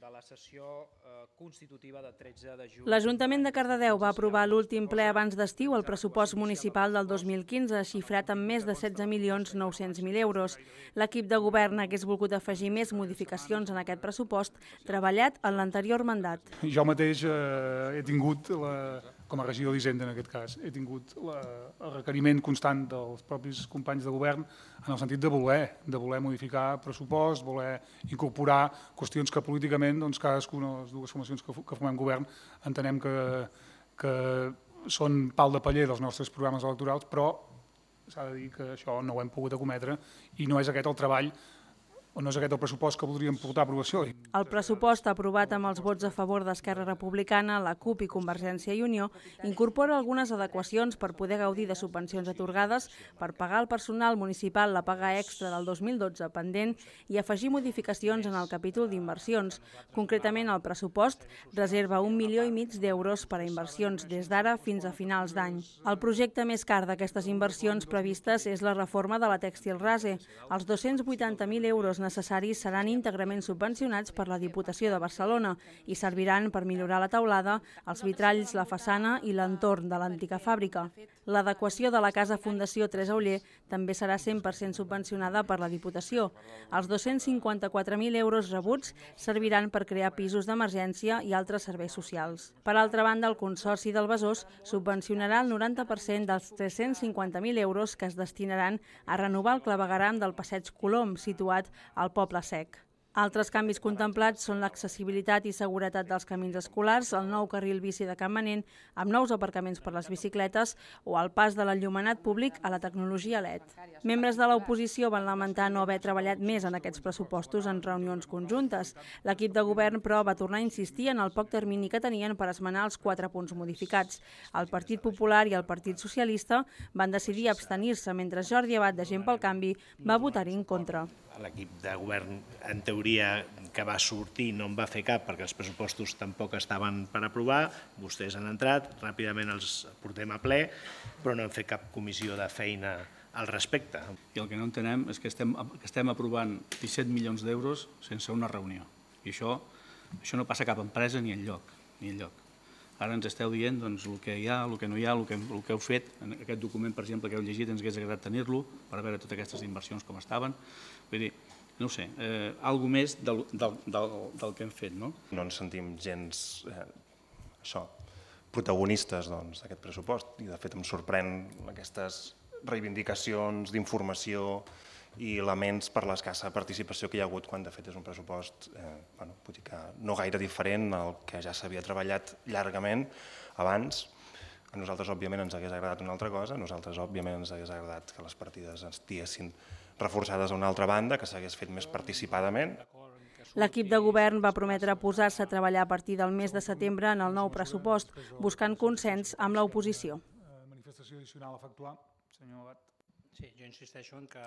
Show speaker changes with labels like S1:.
S1: de la sessió eh, constitutiva de 13 de juny.
S2: L'Ajuntament de Cardedeu va aprovar l'últim ple abans d'estiu el pressupost municipal del 2015, xifrat amb més de 16.900.000 euros. L'equip de govern hagués volgut afegir més modificacions en aquest pressupost treballat en l'anterior mandat.
S3: Jo mateix eh, he tingut la com a regidor d'Hisenda en aquest cas, he tingut la, el requeriment constant dels propis companys de govern en el sentit de voler, de voler modificar pressupost, voler incorporar qüestions que políticament doncs, cadascuna de les dues formacions que, que formem govern entenem que, que són pal de paller dels nostres programes electorals, però s'ha de dir que això no ho hem pogut acometre i no és aquest el treball o no és aquest el pressupost que voldríem portar a aprovació?
S2: El pressupost aprovat amb els vots a favor d'Esquerra Republicana, la CUP i Convergència i Unió incorpora algunes adequacions per poder gaudir de subvencions atorgades per pagar al personal municipal la paga extra del 2012 pendent i afegir modificacions en el capítol d'inversions. Concretament, el pressupost reserva un milió i mig d'euros per a inversions des d'ara fins a finals d'any. El projecte més car d'aquestes inversions previstes és la reforma de la tèxtil rase. Els 280.000 euros necessitats necessaris seran íntegrament subvencionats per la Diputació de Barcelona i serviran per millorar la taulada, els vitralls, la façana i l'entorn de l'antiga fàbrica. L'adequació de la Casa Fundació Tres Auller també serà 100% subvencionada per la Diputació. Els 254.000 euros rebuts serviran per crear pisos d'emergència i altres serveis socials. Per altra banda, el Consorci del Besòs subvencionarà el 90% dels 350.000 euros que es destinaran a renovar el clavegaram del passeig Colom, situat al poble sec. Altres canvis contemplats són l'accessibilitat i seguretat dels camins escolars, el nou carril bici de Manent, amb nous aparcaments per les bicicletes o el pas de l'enllumenat públic a la tecnologia LED. Membres de l'oposició van lamentar no haver treballat més en aquests pressupostos en reunions conjuntes. L'equip de govern, però, va tornar a insistir en el poc termini que tenien per esmenar els quatre punts modificats. El Partit Popular i el Partit Socialista van decidir abstenir-se mentre Jordi Abad de Gent pel Canvi va votar-hi en contra
S1: l'equip de govern, en teoria, que va sortir no en va fer cap perquè els pressupostos tampoc estaven per aprovar, vostès han entrat, ràpidament els portem a ple, però no han fet cap comissió de feina al respecte. I el que no entenem és que estem, que estem aprovant 17 milions d'euros sense una reunió. I això, això no passa a cap empresa ni en lloc ni enlloc. Ara ens esteu dient doncs, el que hi ha, el que no hi ha, el que, el que heu fet. En aquest document, per exemple, que heu llegit, ens hauria agradat tenir-lo per veure totes aquestes inversions com estaven. Vull dir, no sé, eh, cosa més del, del, del, del que hem fet, no?
S4: No ens sentim gens, eh, això, protagonistes doncs, d'aquest pressupost. I, de fet, em sorprèn aquestes reivindicacions d'informació, i laments per l'escassa participació que hi ha hagut quan de fet és un pressupost eh, bueno, vull dir que no gaire diferent al que ja s'havia treballat llargament abans. A nosaltres, òbviament, ens hagués agradat una altra cosa, a nosaltres, òbviament, ens hagués agradat que les partides estiguessin reforçades a una altra banda, que s'hagués fet més participadament,
S2: L'equip de govern va prometre posar-se a treballar a partir del mes de setembre en el nou pressupost, buscant consens amb l'oposició. Eh,
S3: manifestació addicional a efectuar, senyor Abat. Sí, jo insisteixo en que